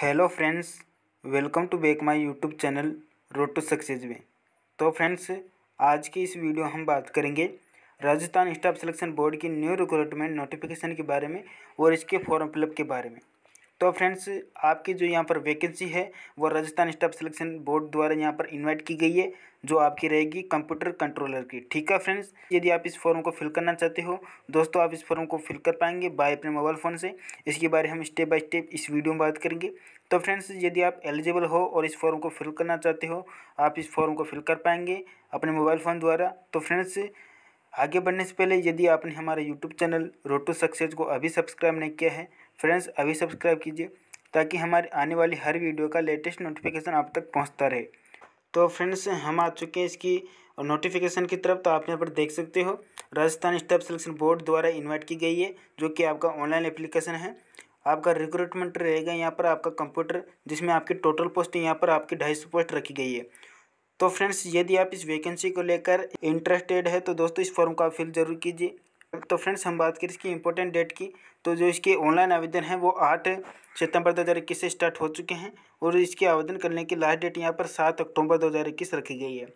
hello friends welcome to back my YouTube channel road to success में तो friends आज की इस वीडियो हम बात करेंगे राजस्थान स्टाफ सिलेक्शन बोर्ड की न्यू रिक्रूटमेंट नोटिफिकेशन के बारे में और इसके फॉर्म फिलअप के बारे में तो फ्रेंड्स आपकी जो यहाँ पर वैकेंसी है वो राजस्थान स्टाफ सिलेक्शन बोर्ड द्वारा यहाँ पर इनवाइट की गई है जो आपकी रहेगी कंप्यूटर कंट्रोलर की ठीक है फ्रेंड्स यदि आप इस फॉर्म को फिल करना चाहते हो दोस्तों आप इस फॉर्म को फिल कर पाएंगे बाय अपने मोबाइल फ़ोन से इसके बारे हम स्टेप बाय स्टेप इस वीडियो में बात करेंगे तो फ्रेंड्स यदि आप एलिजिबल हो और इस फॉर्म को फिल करना चाहते हो आप इस फॉर्म को फिल कर पाएंगे अपने मोबाइल फ़ोन द्वारा तो फ्रेंड्स आगे बढ़ने से पहले यदि आपने हमारे यूट्यूब चैनल रोटो सक्सेस को अभी सब्सक्राइब नहीं किया है फ्रेंड्स अभी सब्सक्राइब कीजिए ताकि हमारे आने वाली हर वीडियो का लेटेस्ट नोटिफिकेशन आप तक पहुंचता रहे तो फ्रेंड्स हम आ चुके हैं इसकी नोटिफिकेशन की तरफ तो आप यहाँ पर देख सकते हो राजस्थान स्टाफ सिलेक्शन बोर्ड द्वारा इन्वाइट की गई है जो कि आपका ऑनलाइन एप्लीकेशन है आपका रिक्रूटमेंट रहेगा यहाँ पर आपका कंप्यूटर जिसमें आपकी टोटल पोस्ट यहाँ पर आपकी ढाई सौ पोस्ट रखी गई है तो फ्रेंड्स यदि आप इस वैकेंसी को लेकर इंटरेस्टेड है तो दोस्तों इस फॉर्म का फिल जरूर कीजिए तो फ्रेंड्स हम बात करें इसकी इंपॉर्टेंट डेट की तो जो इसके ऑनलाइन आवेदन है वो आठ सितंबर दो हज़ार इक्कीस से स्टार्ट हो चुके हैं और इसके आवेदन करने की लास्ट डेट यहाँ पर सात अक्टूबर दो हज़ार इक्कीस रखी गई है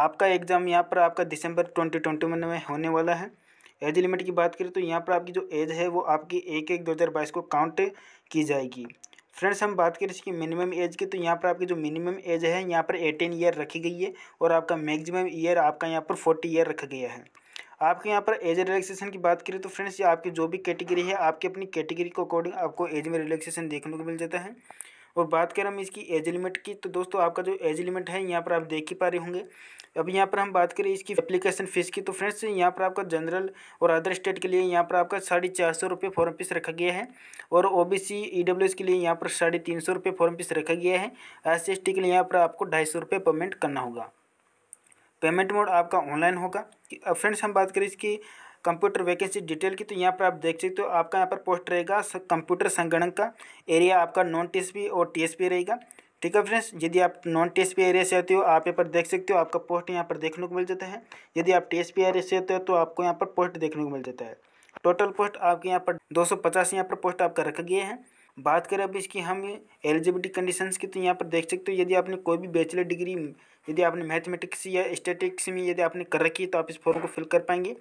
आपका एग्ज़ाम यहाँ पर आपका दिसंबर ट्वेंटी ट्वेंटी वन में होने वाला है एज लिमिट की बात करें तो यहाँ पर आपकी जो एज है वो आपकी एक एक दो हज़ार बाईस को काउंट की जाएगी फ्रेंड्स हम बात करें इसकी मिनिमम एज की तो यहाँ पर आपकी जो मिनिमम एज है यहाँ पर एटीन ईयर रखी गई है और आपका मैक्सिमम ईयर आपका यहाँ पर फोर्टी ईयर रखा गया है आपके यहाँ पर एज रिलैक्सेशन की बात करें तो फ्रेंड्स ये आपकी जो भी कैटेगरी है आपकी अपनी कैटेगरी के अकॉर्डिंग आपको एज में रिलैक्सेशन देखने को मिल जाता है और बात करें हम इसकी एज लिमिट की तो दोस्तों आपका जो एज लिमिट है यहाँ पर आप देख ही पा रहे होंगे अब यहाँ पर हम बात करें इसकी एप्लीकेशन फ़ीस की तो फ्रेंड्स यहाँ पर आपका जनरल और अदर स्टेट के लिए यहाँ पर आपका साढ़े चार सौ रुपये फॉर्म फीस रखा गया है और O B C E W S के लिए यहाँ पर साढ़े तीन सौ रुपये फॉर्म फीस रखा गया है एस सी एस टी के लिए यहाँ पर आपको ढाई सौ रुपये पेमेंट करना होगा पेमेंट मोड आपका ऑनलाइन होगा फ्रेंड्स हम बात करें इसकी कंप्यूटर वैकेंसी डिटेल की तो यहाँ पर आप देख सकते हो आपका यहाँ पर पोस्ट रहेगा कंप्यूटर संगणक का एरिया आपका नॉन टी और टी रहेगा ठीक है फ्रेंड्स यदि आप नॉन टी एरिया से आते हो आप यहाँ पर देख सकते हो आपका पोस्ट यहाँ पर देखने को मिल जाता है यदि आप टी एरिया से आते हो तो आपको यहाँ पर पोस्ट देखने को मिल जाता है टोटल पोस्ट आपके यहाँ पर 250 यहाँ पर पोस्ट आपका रखा गया है बात करें अब इसकी हम एलिजिबिलिटी कंडीशंस की तो यहाँ पर देख सकते हो यदि आपने कोई भी बैचलर डिग्री यदि आपने मैथमेटिक्स या स्टेटिक्स में यदि आपने कर रखी है तो आप इस फॉर्म को फिल कर पाएंगे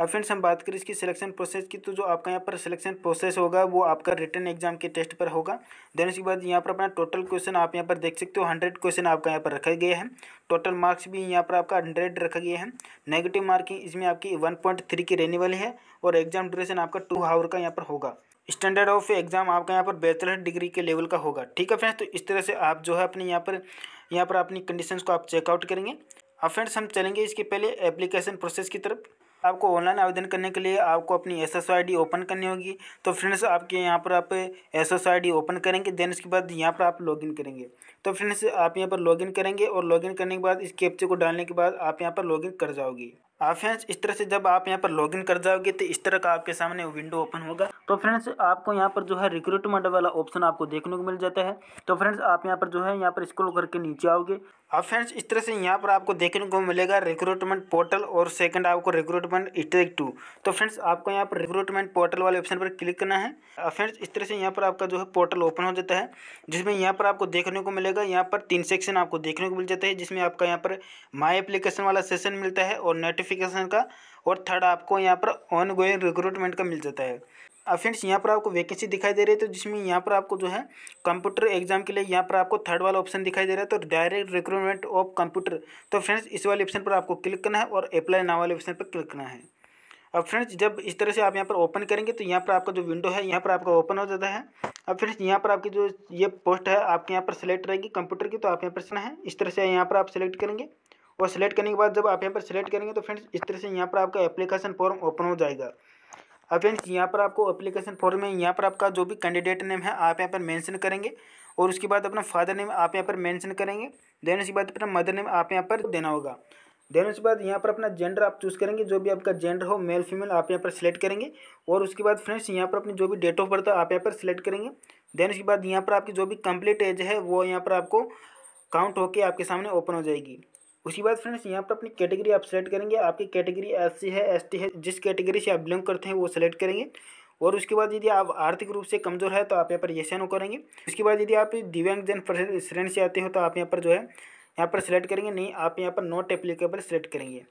अब फ्रेंड्स हम बात करें इसकी सिलेक्शन प्रोसेस की तो जो आपका यहाँ पर सिलेक्शन प्रोसेस होगा वो आपका रिटर्न एग्जाम के टेस्ट पर होगा देन उसके बाद यहाँ पर अपना टोटल क्वेश्चन आप यहाँ पर देख सकते हो हंड्रेड क्वेश्चन आपका यहाँ पर रखा गया है टोटल मार्क्स भी यहाँ पर आपका हंड्रेड रखा गया है नेगेटिव मार्किंग इसमें आपकी वन पॉइंट थ्री की रहने वाली है और एग्जाम ड्यूरेशन आपका टू हावर का यहाँ पर होगा स्टैंडर्ड ऑफ एग्जाम आपका यहाँ पर बैचलर डिग्री के लेवल का होगा ठीक है फ्रेंड्स तो इस तरह से आप जो है अपने यहाँ पर यहाँ पर अपनी कंडीशन को आप चेकआउट करेंगे अब फ्रेंड्स हम चलेंगे इसके पहले एप्लीकेशन प्रोसेस की तरफ आपको ऑनलाइन आवेदन करने के लिए आपको अपनी S S I D open करनी होगी तो फ्रेंड्स आपके यहाँ पर आप S S I D open करेंगे देन उसके बाद यहाँ पर आप लॉगिन करेंगे तो फ्रेंड्स आप यहाँ पर लॉगिन करेंगे और लॉगिन करने के बाद इस कैप्चे को डालने के बाद आप यहाँ पर लॉगिन कर जाओगे आप फ्रेंड्स इस तरह से जब आप यहाँ पर लॉगिन कर जाओगे तो इस तरह का आपके सामने विंडो ओपन होगा तो फ्रेंड्स आपको यहाँ पर जो है रिक्रूटमेंट वाला ऑप्शन आपको देखने को मिल जाता है तो फ्रेंड्स आप यहाँ पर जो है यहाँ पर स्क्रॉल करके नीचे आओगे अब फ्रेंड्स इस तरह से यहाँ पर आपको देखने को मिलेगा रिक्रूटमेंट पोर्टल और सेकंड आपको रिक्रूटमेंट स्टेक टू तो फ्रेंड्स आपको यहाँ पर रिक्रूटमेंट पोर्टल वाले ऑप्शन पर क्लिक करना है फ्रेंड्स इस तरह से यहाँ पर आपका जो है पोर्टल ओपन हो जाता है जिसमें यहाँ पर आपको देखने को मिलेगा यहाँ पर तीन सेक्शन आपको देखने को मिल जाता है जिसमें आपका यहाँ पर माई एप्लीकेशन वाला सेशन मिलता है और नोटिफिक नोटिफिकेशन का और थर्ड आपको यहाँ पर ऑन गोइंग रिक्रूटमेंट का मिल जाता है अब फ्रेंड्स यहाँ पर आपको वैकेंसी दिखाई दे रही है तो जिसमें यहाँ पर आपको जो है कंप्यूटर एग्जाम के लिए यहाँ पर आपको थर्ड वाला ऑप्शन दिखाई दे रहा है तो डायरेक्ट रिक्रूटमेंट ऑफ कंप्यूटर तो फ्रेंड्स इस वाले ऑप्शन पर आपको क्लिक करना है और अप्लाई नाव वाले ऑप्शन पर क्लिक करना है अब फ्रेंड्स जब इस तरह से आप यहाँ पर ओपन करेंगे तो यहाँ पर आपका जो विंडो है यहाँ पर आपका ओपन हो जाता है अब फ्रेंड्स यहाँ पर आपकी जो ये पोस्ट है आपके यहाँ पर सिलेक्ट रहेगी कंप्यूटर की तो आप यहाँ पर है इस तरह से यहाँ पर आप सेलेक्ट करेंगे और सिलेक्ट करने के बाद जब आप यहाँ पर सिलेक्ट करेंगे तो फ्रेंड्स इस तरह से यहाँ पर आपका एप्लीकेशन फॉर्म ओपन हो जाएगा अब फ्रेंड्स यहाँ पर आपको एप्लीकेशन फॉर्म में यहाँ पर आपका जो भी कैंडिडेट नेम है आप यहाँ पर मेंशन करेंगे और उसके बाद अपना फादर नेम आप यहाँ पर मेंशन करेंगे देन उसके बाद अपना मदर नेम आप यहाँ पर देना होगा देन उसके बाद यहाँ पर अपना जेंडर आप चूज़ करेंगे जो भी आपका जेंडर हो मेल फीमेल आप यहाँ पर सिलेक्ट करेंगे और उसके बाद फ्रेंड्स यहाँ पर अपनी जो भी डेट ऑफ बर्थ है आप यहाँ पर सिलेक्ट करेंगे देन उसके बाद यहाँ पर आपकी जो भी कंप्लीट एज है वो यहाँ पर आपको काउंट होकर आपके सामने ओपन हो जाएगी उसके बाद फ्रेंड्स यहाँ पर अपनी कैटेगरी आप सेलेक्ट करेंगे आपकी कैटेगरी एस है एस है जिस कैटेगरी से आप बिलोंग करते हैं वो सेलेक्ट करेंगे और उसके बाद यदि आप आर्थिक रूप से कमज़ोर है तो आप यहाँ पर ये सैनो करेंगे उसके बाद यदि आप दिव्यांगजन श्रेणी से आते हो तो आप यहाँ पर जो है यहाँ पर सेलेक्ट करेंगे नहीं आप यहाँ पर नॉट एप्लीकेबल सेलेक्ट करेंगे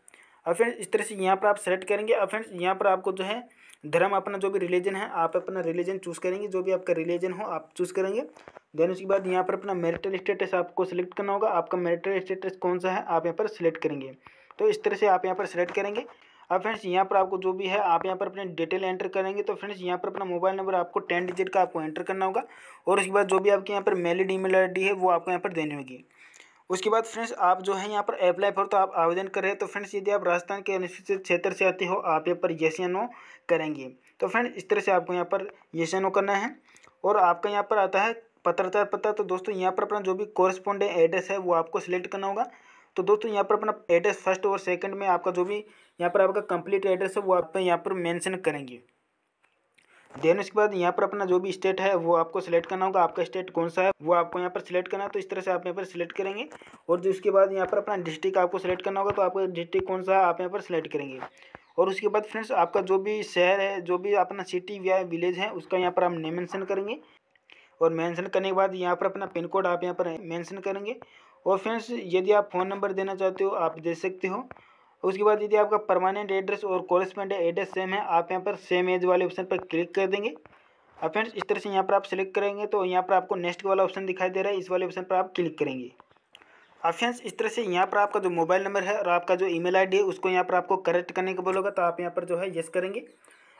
अब फ्रेंड्स इस तरह से यहाँ पर आप सेलेक्ट करेंगे अब फ्रेंड्स यहाँ पर आपको जो है धर्म अपना जो भी रिलीजन है आप अपना रिलीजन चूज़ करेंगे जो भी आपका रिलीजन हो आप चूज़ करेंगे देन उसके बाद यहाँ पर अपना मेरिटल स्टेटस आपको सिलेक्ट करना होगा आपका मेरिटल स्टेटस कौन सा है आप यहाँ पर सिलेक्ट करेंगे तो इस तरह से आप यहाँ पर सिलेक्ट करेंगे अब फ्रेंड्स यहाँ पर आपको जो भी है आप यहाँ पर अपने डिटेल एंटर करेंगे तो फ्रेंड्स यहाँ पर अपना मोबाइल नंबर आपको टेन डिजिट का आपको एंटर करना होगा और उसके बाद जो भी आपके यहाँ पर मेलिड ईमेल आई है वो आपको यहाँ पर देनी होगी उसके बाद फ्रेंड्स आप जो है यहाँ पर अप्लाई फॉर तो आप आवेदन कर रहे हैं तो फ्रेंड्स यदि आप राजस्थान के अनुसूचित क्षेत्र से आते हो आप यहाँ पर येस या नो करेंगे तो फ्रेंड्स इस तरह से आपको यहाँ पर येस या नो करना है और आपका यहाँ पर आता है पत्रचार पता तो दोस्तों यहाँ पर अपना जो भी कॉरेस्पॉन्डेंट एड्रेस है वो आपको सिलेक्ट करना होगा तो दोस्तों यहाँ पर अपना एड्रेस फर्स्ट और सेकंड में आपका जो भी यहाँ पर आपका कंप्लीट एड्रेस है वो आप यहाँ पर मेंशन करेंगे देन उसके बाद यहाँ पर अपना जो भी स्टेट है वो आपको सिलेक्ट करना होगा आपका स्टेट कौन सा है वो आपको यहाँ पर सिलेक्ट करना है तो इस तरह से आप यहाँ पर सिलेक्ट करेंगे और जो उसके बाद यहाँ पर अपना डिस्ट्रिक्ट आपको सिलेक्ट करना होगा तो आपका डिस्ट्रिक्ट कौन सा है आप यहाँ पर सिलेक्ट करेंगे और उसके बाद फ्रेंड्स आपका जो भी शहर है जो भी अपना सिटी या विलेज है उसका यहाँ पर हम नेमेंशन करेंगे और मेंशन करने के बाद यहाँ पर अपना पिन कोड आप यहाँ पर मेंशन करेंगे और फ्रेंड्स यदि आप फ़ोन नंबर देना चाहते हो आप दे सकते हो उसके बाद यदि आपका परमानेंट एड्रेस और कॉरेस्पेंडेंट एड्रेस सेम है आप यहाँ पर सेम एज वाले ऑप्शन पर क्लिक कर देंगे अब फ्रेंड्स इस तरह से यहाँ पर आप सिलेक्ट करेंगे तो यहाँ पर आपको नेक्स्ट वाला ऑप्शन दिखाई दे रहा है इस वाले ऑप्शन पर आप क्लिक करेंगे अब फ्रेंड्स इस तरह से यहाँ पर आपका जो मोबाइल नंबर है और आपका जो ईमेल आईडी है उसको यहाँ पर आपको करेक्ट करने का बोलोगा तो आप यहाँ पर जो है येस करेंगे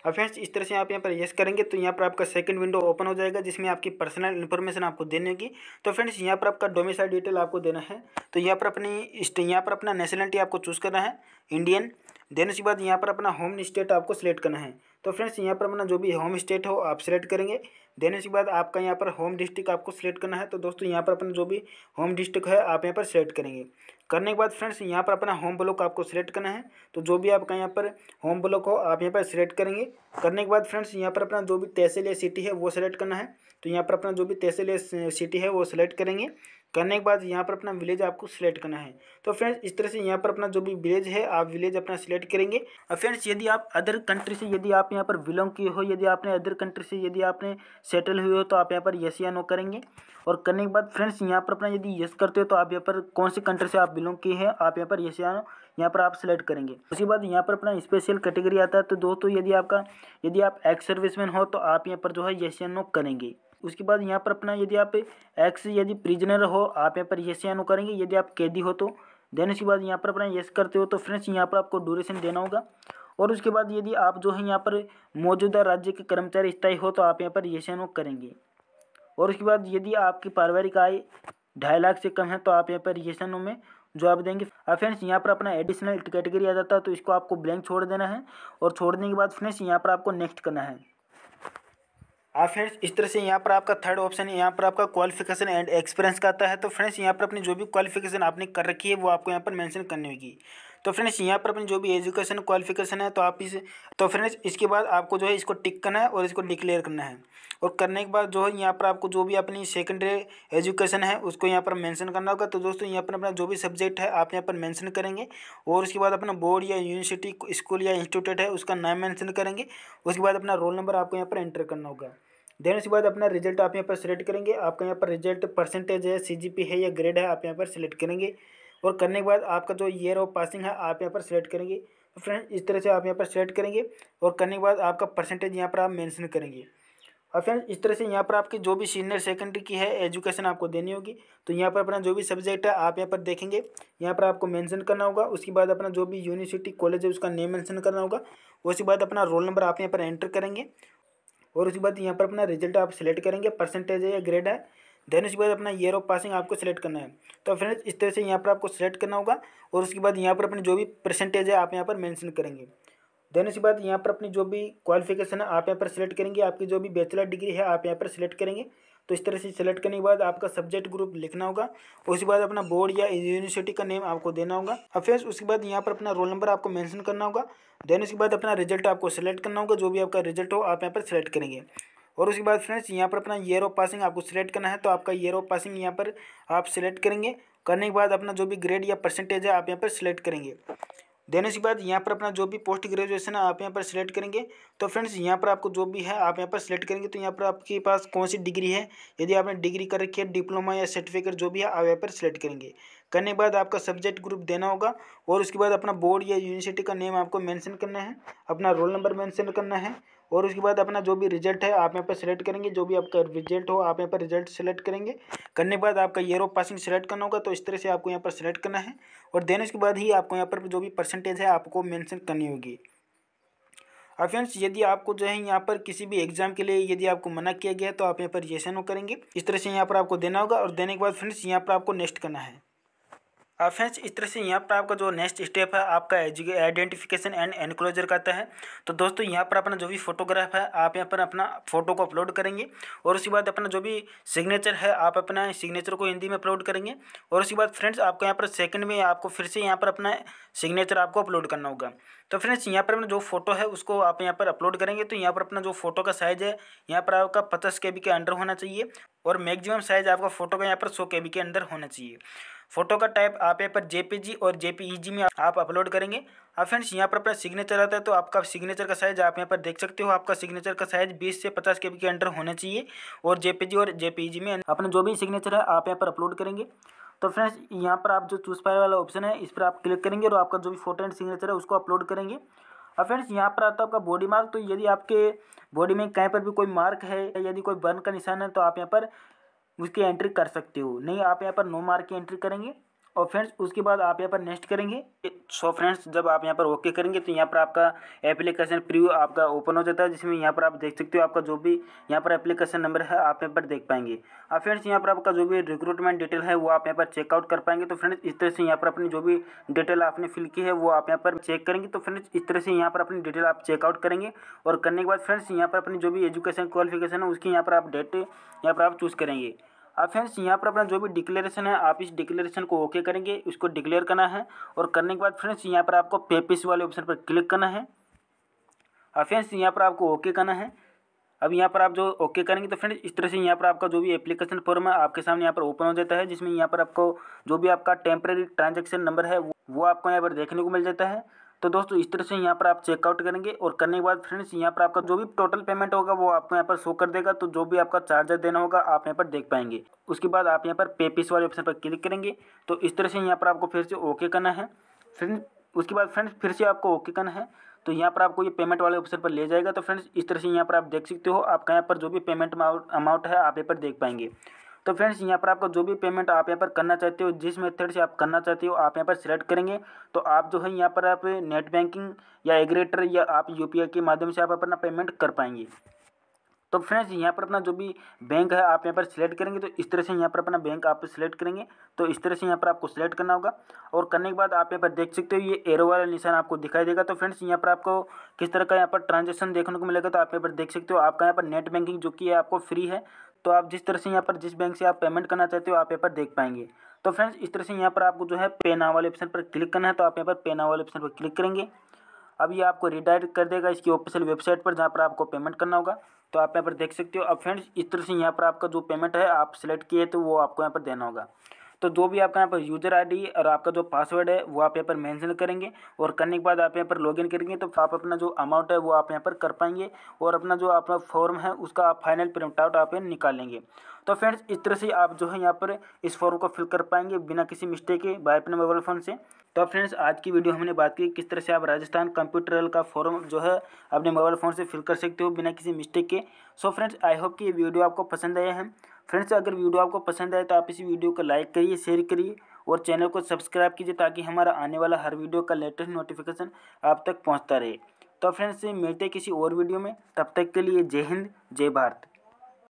अब फ्रेंड्स इस तरह से आप यहाँ पर येस करेंगे तो यहाँ पर आपका सेकंड विंडो ओपन हो जाएगा जिसमें आपकी पर्सनल इन्फॉर्मेशन आपको देने होगी तो फ्रेंड्स यहाँ पर आपका डोमिसाइल डिटेल आपको देना है तो यहाँ पर अपनी यहाँ पर अपना नेशनलिटी आपको चूज़ करना है इंडियन देन के बाद यहाँ पर अपना होम स्टेट आपको सिलेक्ट करना है तो फ्रेंड्स यहाँ पर अपना जो भी होम स्टेट हो आप सिलेक्ट करेंगे देन के बाद आपका यहाँ पर होम डिस्ट्रिक्ट आपको सिलेक्ट करना है तो दोस्तों यहाँ पर अपना जो भी होम डिस्ट्रिक्ट है आप यहाँ पर सिलेक्ट करेंगे करने के बाद फ्रेंड्स यहाँ पर अपना होम ब्लॉक आपको सिलेक्ट करना है तो जो भी आपका यहाँ पर होम ब्लॉक हो आप यहाँ पर सिलेक्ट करेंगे करने के बाद फ्रेंड्स यहाँ पर अपना जो भी तहसील या सिटी है वो सिलेक्ट करना है तो यहाँ पर अपना जो भी तहसील या सिटी है वो सिलेक्ट करेंगे करने के बाद यहाँ पर अपना विलेज आपको सिलेक्ट करना है तो फ्रेंड्स इस तरह से यहाँ पर अपना जो भी विलेज है आप विलेज अपना सिलेक्ट करेंगे और फ्रेंड्स यदि आप अदर कंट्री से यदि आप यहाँ पर बिलोंग किए हो यदि आपने अदर कंट्री से यदि आपने सेटल हुए हो तो आप यहाँ पर यस या नो करेंगे और करने के बाद फ्रेंड्स यहाँ पर अपना यदि यस करते हो तो आप यहाँ पर कौन सी कंट्री से आप बिलोंग किए हैं आप यहाँ पर यस या नो यहाँ पर आप सिलेक्ट करेंगे उसके बाद यहाँ पर अपना स्पेशल कैटेगरी आता है तो दोस्तों यदि आपका यदि आप एक्स सर्विसमैन हो तो आप यहाँ पर जो है यस या नो करेंगे उसके बाद यहाँ पर अपना यदि आप एक्स यदि प्रिजनर हो आप यहाँ पर ये से अनु करेंगे यदि आप कैदी हो तो देन उसके बाद यहाँ पर अपना यस करते हो तो फ्रेंड्स यहाँ पर आपको ड्यूरेशन देना होगा और उसके बाद यदि आप जो है यहाँ पर मौजूदा राज्य के कर्मचारी स्थायी हो तो आप यहाँ पर ये अनु करेंगे और उसके बाद यदि आपकी पारिवारिक आय ढाई लाख से कम है तो आप यहाँ पर ये अनु में आप देंगे अब फ्रेंड्स यहाँ पर अपना एडिशनल कैटेगरी आ जाता है तो इसको आपको ब्लैंक छोड़ देना है और छोड़ने के बाद फ्रेंड्स यहाँ पर आपको नेक्स्ट करना है आप फ्रेंड्स इस तरह से यहाँ पर आपका थर्ड ऑप्शन है यहाँ पर आपका क्वालिफिकेशन एंड एक्सपीरियंस का आता है तो फ्रेंड्स यहाँ पर अपनी जो भी क्वालिफिकेशन आपने कर रखी है वो आपको यहाँ पर मेंशन करनी होगी तो फ्रेंड्स यहाँ पर अपनी जो भी एजुकेशन क्वालिफिकेशन है तो आप इसे तो फ्रेंड्स इसके बाद आपको जो है इसको टिक करना है और इसको डिक्लेयर करना है और करने के बाद जो है यहाँ पर आपको जो भी अपनी सेकेंडरी एजुकेशन है उसको यहाँ पर मैंसन करना होगा तो दोस्तों यहाँ पर अपना जो भी सब्जेक्ट है आप यहाँ पर मैंसन करेंगे और उसके बाद अपना बोर्ड या यूनिवर्सिटी स्कूल या इंस्टीट्यूट है उसका नाम मैंसन करेंगे उसके बाद अपना रोल नंबर आपको यहाँ पर एंटर करना होगा देन उसके बाद अपना रिजल्ट आप यहाँ पर सिलेक्ट करेंगे आपका यहाँ पर रिजल्ट परसेंटेज है सीजीपी है या ग्रेड है आप यहाँ पर सिलेक्ट करेंगे और करने के बाद आपका जो ईयर ऑफ पासिंग है आप यहाँ पर सेलेक्ट करेंगे तो फ्रेंड्स इस तरह से आप यहाँ पर सेलेक्ट करेंगे और करने के बाद आपका परसेंटेज यहाँ पर आप मेंशन करेंगे और फ्रेंड्स इस तरह से यहाँ पर आपकी जो भी सीनियर सेकेंडरी की है एजुकेशन आपको देनी होगी तो यहाँ पर अपना जो भी सब्जेक्ट है आप यहाँ पर देखेंगे यहाँ पर आपको मेंशन करना होगा उसके बाद अपना जो भी यूनिवर्सिटी कॉलेज है उसका नेम मेंशन करना होगा उसके बाद अपना रोल नंबर आप यहाँ पर एंटर करेंगे और उसके बाद यहाँ पर अपना रिजल्ट आप सिलेक्ट करेंगे परसेंटेज है या ग्रेड है देन उसके बाद अपना ईयर ऑफ पासिंग आपको सेलेक्ट करना है तो फ्रेंड्स इस तरह से यहाँ पर आपको सेलेक्ट करना होगा और उसके बाद यहाँ पर अपनी जो भी परसेंटेज है आप यहाँ पर मैंशन करेंगे देन उसके बाद यहाँ पर अपनी जो भी क्वालिफिकेशन है आप यहाँ पर सिलेक्ट करेंगे आपकी जो भी बैचलर डिग्री है आप यहाँ पर सिलेक्ट करेंगे तो इस तरह से सिलेक्ट करने के बाद आपका सब्जेक्ट ग्रुप लिखना होगा उसके बाद अपना बोर्ड या यूनिवर्सिटी का नेम आपको देना होगा अब फ्रेंड्स उसके बाद यहाँ पर अपना रोल नंबर आपको मेंशन करना होगा देन उसके बाद अपना रिजल्ट आपको सेलेक्ट करना होगा जो भी आपका रिजल्ट हो आप यहाँ पर सिलेक्ट करेंगे और उसके बाद फ्रेंड्स यहाँ पर अपना ईयर ऑफ पासिंग आपको सिलेक्ट करना है तो आपका ईयर ऑफ पासिंग यहाँ पर आप सिलेक्ट करेंगे करने के बाद अपना जो भी ग्रेड या परसेंटेज है आप यहाँ पर सिलेक्ट करेंगे देने के बाद यहाँ पर अपना जो भी पोस्ट ग्रेजुएशन है आप यहाँ पर सिलेक्ट करेंगे तो फ्रेंड्स यहाँ पर आपको जो भी है आप यहाँ पर सिलेक्ट करेंगे तो यहाँ पर आपके पास कौन सी डिग्री है यदि आपने डिग्री कर रखी है डिप्लोमा या सर्टिफिकेट जो भी है आप यहाँ पर सिलेक्ट करेंगे करने के बाद आपका सब्जेक्ट ग्रुप देना होगा और उसके बाद अपना बोर्ड या यूनिवर्सिटी का नेम आपको मैंसन करना है अपना रोल नंबर मैंसन करना है और उसके बाद अपना जो भी रिजल्ट है आप यहाँ पर सिलेक्ट करेंगे जो भी आपका रिजल्ट हो आप यहाँ पर रिजल्ट सेलेक्ट करेंगे करने के बाद आपका ईयर ऑफ पासिंग सिलेक्ट करना होगा तो इस तरह से आपको यहाँ पर सिलेक्ट करना है और देने उसके बाद ही आपको यहाँ पर जो भी परसेंटेज है आपको मैंसन करनी होगी अब फ्रेंड्स यदि आपको जो है यहाँ पर किसी भी एग्जाम के लिए यदि आपको मना किया गया तो आप यहाँ पर येसन करेंगे इस तरह से यहाँ पर आपको देना होगा और देने के बाद फ्रेंड्स यहाँ पर आपको नेक्स्ट करना है अब फ्रेंड्स इस तरह से यहाँ पर आपका जो नेक्स्ट स्टेप है आपका आइडेंटिफिकेशन एंड एनक्लोजर कहता है तो दोस्तों यहाँ पर अपना जो भी फोटोग्राफ है आप यहाँ पर अपना फोटो को अपलोड करेंगे और उसके बाद अपना जो भी सिग्नेचर है आप अपना सिग्नेचर को हिंदी में अपलोड करेंगे और उसके बाद फ्रेंड्स आपको यहाँ पर सेकंड में आपको फिर से यहाँ पर अपना सिग्नेचर आपको अपलोड करना होगा तो फ्रेंड्स यहाँ पर अपना जो फोटो है उसको आप यहाँ पर अपलोड करेंगे तो यहाँ पर अपना जो फोटो का साइज़ है यहाँ पर आपका पचास के के अंडर होना चाहिए और मैक्सिमम साइज़ आपका फोटो का यहाँ पर सौ के के अंदर होना चाहिए फोटो का टाइप आप यहाँ पर जेपीजी और जेपीईजी में आप अपलोड करेंगे अब हाँ फ्रेंड्स यहाँ पर अपना सिग्नेचर आता है तो आपका सिग्नेचर का साइज आप यहाँ पर देख सकते हो आपका सिग्नेचर का साइज 20 से 50 के के अंडर होना चाहिए और जेपीजी और जेपीईजी में अपना जो भी सिग्नेचर है आप यहाँ पर अपलोड करेंगे तो फ्रेंड्स यहाँ पर आप जो चूज पाए वाला ऑप्शन है इस पर आप क्लिक करेंगे और आपका जो भी फोटो एंड सिग्नेचर है उसको अपलोड करेंगे अब हाँ फ्रेंड्स यहाँ पर आता है आपका बॉडी मार्क तो यदि आपके बॉडी में कहीं पर भी कोई मार्क है यदि कोई बर्न का निशान है तो आप यहाँ पर उसकी एंट्री कर सकते हो नहीं आप यहाँ पर नो मार्क की एंट्री करेंगे और फ्रेंड्स उसके बाद आप यहाँ पर नेक्स्ट करेंगे सो फ्रेंड्स जब आप यहाँ पर ओके करेंगे तो यहाँ पर आपका एप्लीकेशन प्रीव्यू आपका ओपन हो जाता है जिसमें यहाँ पर आप देख सकते हो आपका जो भी यहाँ पर एप्लीकेशन नंबर है आप यहाँ पर देख पाएंगे और फ्रेंड्स यहाँ पर आपका जो भी रिक्रूटमेंट डिटेल है वो आप यहाँ पर चेकआउट कर पाएंगे तो फ्रेंड्स इस तरह से यहाँ पर अपनी जो भी डिटेल आपने फिल की है वो आप यहाँ पर चेक करेंगे तो फ्रेंड्स इस तरह से यहाँ पर अपनी डिटेल आप चेकआउट करेंगे और करने के बाद फ्रेंड्स यहाँ पर अपनी जो भी एजुकेशन क्वालिफिकेशन है उसकी यहाँ पर आप डेट यहाँ पर आप चूज़ करेंगे अब फ्रेंड्स यहाँ पर अपना जो भी डिक्लेरेशन है आप इस डिक्लेरेशन को ओके करेंगे उसको डिक्लेयर करना है और करने के बाद फ्रेंड्स यहाँ पर आपको पेपिस वाले ऑप्शन पर क्लिक करना है अब फ्रेंड्स यहाँ पर आपको ओके करना है अब यहाँ पर आप जो ओके करेंगे तो फ्रेंड्स इस तरह से यहाँ पर आपका जो भी एप्लीकेशन फॉर्म है आपके सामने यहाँ पर ओपन हो जाता है जिसमें यहाँ पर आपको जो भी आपका टेम्प्रेरी ट्रांजेक्शन नंबर है वो आपको यहाँ पर देखने को मिल जाता है तो दोस्तों इस तरह से यहाँ पर आप चेकआउट करेंगे और करने के बाद फ्रेंड्स यहाँ पर आपका जो भी टोटल पेमेंट होगा वो आपको यहाँ पर शो कर देगा तो जो भी आपका चार्जर देना होगा आप यहाँ पर देख पाएंगे उसके बाद आप यहाँ पर पे पीस वाले ऑप्शन पर क्लिक करेंगे तो इस तरह से यहाँ पर आपको फिर से ओके करना है फ्रेंड्स उसके बाद फ्रेंड्स फिर से आपको ओके करना है तो यहाँ पर आपको ये पेमेंट वाले ऑप्शन पर ले जाएगा तो फ्रेंड्स इस तरह से यहाँ पर आप देख सकते हो आपका यहाँ पर जो भी पेमेंट अमाउंट है आप यहाँ पर देख पाएंगे तो फ्रेंड्स यहाँ पर आपका जो भी पेमेंट आप यहाँ पर करना चाहते हो जिस मेथड से आप करना चाहते हो आप यहाँ पर सिलेक्ट करेंगे तो आप जो है यहाँ पर आप नेट बैंकिंग या एग्रेटर या आप यू के माध्यम से आप अपना पेमेंट कर पाएंगे तो फ्रेंड्स यहाँ पर अपना जो भी बैंक है आप यहाँ पर सिलेक्ट करेंगे तो इस तरह से यहाँ पर अपना बैंक आप सिलेक्ट करेंगे तो इस तरह से यहाँ पर आपको सिलेक्ट करना होगा और करने के बाद आप यहाँ पर देख सकते हो ये एरो वाला निशान आपको दिखाई देगा तो फ्रेंड्स यहाँ पर आपको किस तरह का यहाँ पर ट्रांजेक्शन देखने को मिलेगा तो आप यहाँ पर देख सकते हो आपका यहाँ पर नेट बैंकिंग जो कि है आपको फ्री है तो आप जिस तरह से यहाँ पर जिस बैंक से आप पेमेंट करना चाहते हो आप यहाँ पर देख पाएंगे तो फ्रेंड्स इस तरह से यहाँ पर आपको जो है पे ना वाले ऑप्शन पर क्लिक करना है तो आप यहाँ पर पे ना वाले ऑप्शन पर क्लिक करेंगे अब ये आपको रिडायरेक्ट कर देगा इसकी ऑफिशियल वेबसाइट पर जहाँ पर आपको पेमेंट करना होगा तो आप यहाँ पर देख सकते हो अब फ्रेंड्स इस तरह से यहाँ पर आपका जो पेमेंट है आप सेलेक्ट किए तो वो आपको यहाँ पर देना होगा तो जो भी आपका यहाँ पर यूज़र आईडी और आपका जो पासवर्ड है वो आप यहाँ पर मेंशन करेंगे और करने के बाद आप यहाँ पर लॉगिन करेंगे तो आप अपना जो अमाउंट है वो आप यहाँ पर कर पाएंगे और अपना जो आपका फॉर्म है उसका आप फाइनल प्रिंट आउट आप निकालेंगे तो फ्रेंड्स इस तरह से आप जो है यहाँ पर इस फॉर्म को फिल कर पाएंगे बिना किसी मिस्टेक के बाय अपने मोबाइल फ़ोन से तो फ्रेंड्स आज की वीडियो हमने बात की किस तरह से आप राजस्थान कंप्यूटर का फॉर्म जो है अपने मोबाइल फ़ोन से फिल कर सकते हो बिना किसी मिस्टेक के सो फ्रेंड्स आई होप कि ये वीडियो आपको पसंद आया है फ्रेंड्स अगर वीडियो आपको पसंद आए तो आप इसी वीडियो को लाइक करिए शेयर करिए और चैनल को सब्सक्राइब कीजिए ताकि हमारा आने वाला हर वीडियो का लेटेस्ट नोटिफिकेशन आप तक पहुँचता रहे तो फ्रेंड्स मिलते किसी और वीडियो में तब तक के लिए जय हिंद जय भारत